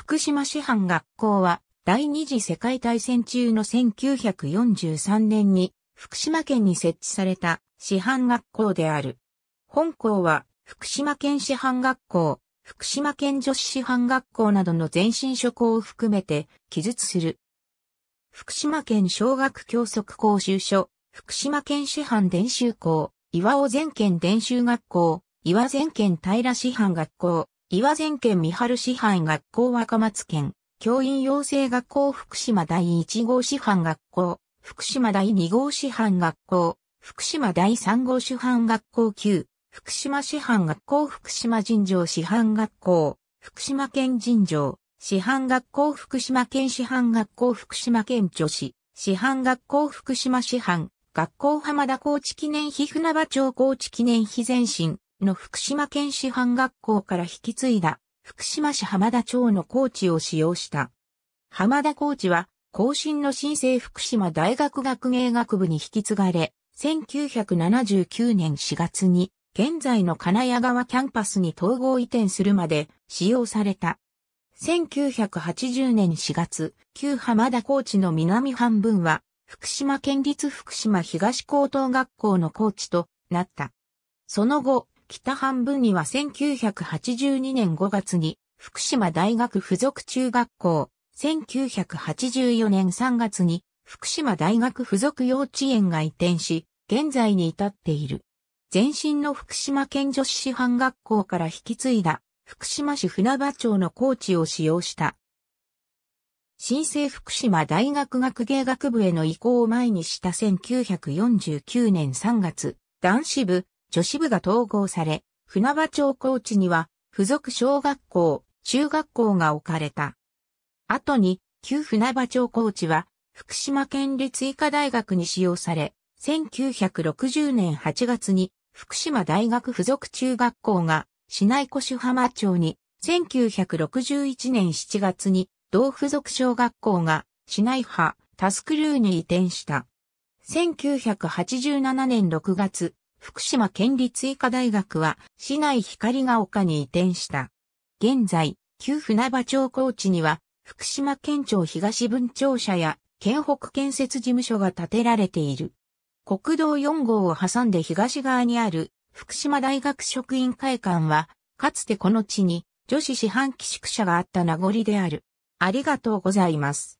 福島市販学校は、第二次世界大戦中の1943年に、福島県に設置された市販学校である。本校は、福島県市販学校、福島県女子市販学校などの前身諸校を含めて記述する。福島県小学教則講習所、福島県市販伝習校、岩尾全県伝習学校、岩全県平市販学校、岩前県三春師範学校若松県、教員養成学校福島第1号師範学校、福島第2号師範学校、福島第3号師範学校級、福島師範学校福島尋常師範学校、福島県尋常、師範学校福島県師範学校福島県女子、師範学校福島師範、学校浜田高知記念碑船場町高知記念碑前進。の福島県師範学校から引き継いだ福島市浜田町のコーチを使用した。浜田コーチは、後進の新生福島大学学芸学部に引き継がれ、1979年4月に、現在の金谷川キャンパスに統合移転するまで使用された。1980年4月、旧浜田高チの南半分は、福島県立福島東高等学校の高チとなった。その後、北半分には1982年5月に福島大学附属中学校、1984年3月に福島大学附属幼稚園が移転し、現在に至っている。前身の福島県女子師範学校から引き継いだ福島市船場町のー地を使用した。新生福島大学学芸学部への移行を前にした1949年3月、男子部、女子部が統合され、船場町高地には、付属小学校、中学校が置かれた。後に、旧船場町高地は、福島県立医科大学に使用され、1960年8月に、福島大学附属中学校が、市内小浜町に、1961年7月に、同附属小学校が、市内派、タスクルーに移転した。1987年6月、福島県立医科大学は市内光が丘に移転した。現在、旧船場町高地には、福島県庁東分庁舎や県北建設事務所が建てられている。国道4号を挟んで東側にある福島大学職員会館は、かつてこの地に女子四半期宿舎があった名残である。ありがとうございます。